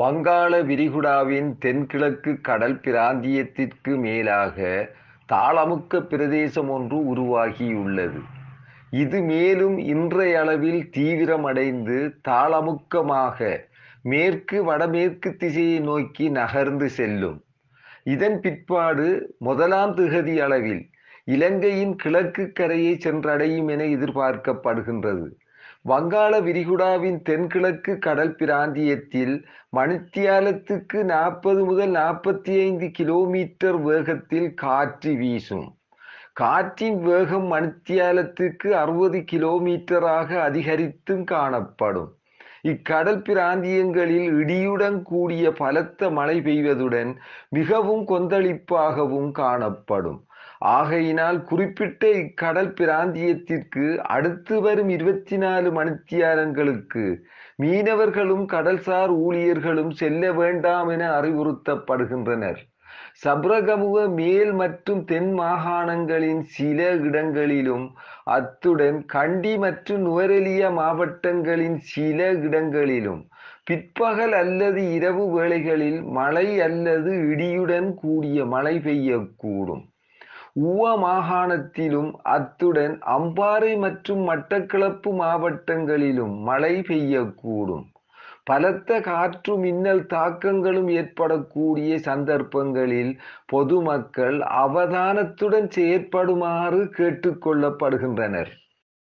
வங்காள விரிகுடாவின் தென்கிழக்கு கடல் பிராந்தியத்திற்கு மேலாக தாளமுக்க பிரதேசம் ஒன்று உருவாகியுள்ளது இது மேலும் இன்றையளவில் தீவிரமடைந்து தாளமுக்கமாக மேற்கு வடமேற்கு திசையை நோக்கி நகர்ந்து செல்லும் இதன் பிற்பாடு முதலாம் திகதி அளவில் இலங்கையின் கிழக்கு கரையை சென்றடையும் என எதிர்பார்க்கப்படுகின்றது வங்காள விரிகுடாவின் தென்கிழக்கு கடல் பிராந்தியத்தில் மணித்தியாலத்துக்கு நாற்பது முதல் நாற்பத்தி ஐந்து கிலோமீட்டர் வேகத்தில் காற்று வீசும் காற்றின் வேகம் மணித்தியாலத்துக்கு அறுபது கிலோமீட்டராக அதிகரித்தும் காணப்படும் இக்கடல் பிராந்தியங்களில் இடியுடன் கூடிய பலத்த மழை பெய்வதுடன் மிகவும் கொந்தளிப்பாகவும் காணப்படும் ஆகையினால் குறிப்பிட்ட இக்கடல் பிராந்தியத்திற்கு அடுத்து வரும் இருபத்தி நாலு மணித்தியாரங்களுக்கு மீனவர்களும் கடல்சார் ஊழியர்களும் செல்ல வேண்டாம் என அறிவுறுத்தப்படுகின்றனர் சப்ரகமுக மேல் மற்றும் தென் மாகாணங்களின் சில இடங்களிலும் அத்துடன் கண்டி மற்றும் நுவரெலியா மாவட்டங்களின் சில இடங்களிலும் பிற்பகல் அல்லது இரவு வேளைகளில் மழை அல்லது இடியுடன் கூடிய மழை பெய்யக்கூடும் உவ மாகாணத்திலும் அத்துடன் அம்பாறை மற்றும் மட்டக்களப்பு மாவட்டங்களிலும் மழை பெய்யக்கூடும் பலத்த காற்று மின்னல் தாக்கங்களும் ஏற்படக்கூடிய சந்தர்ப்பங்களில் பொதுமக்கள் அவதானத்துடன் செயற்படுமாறு கேட்டுக்கொள்ளப்படுகின்றனர்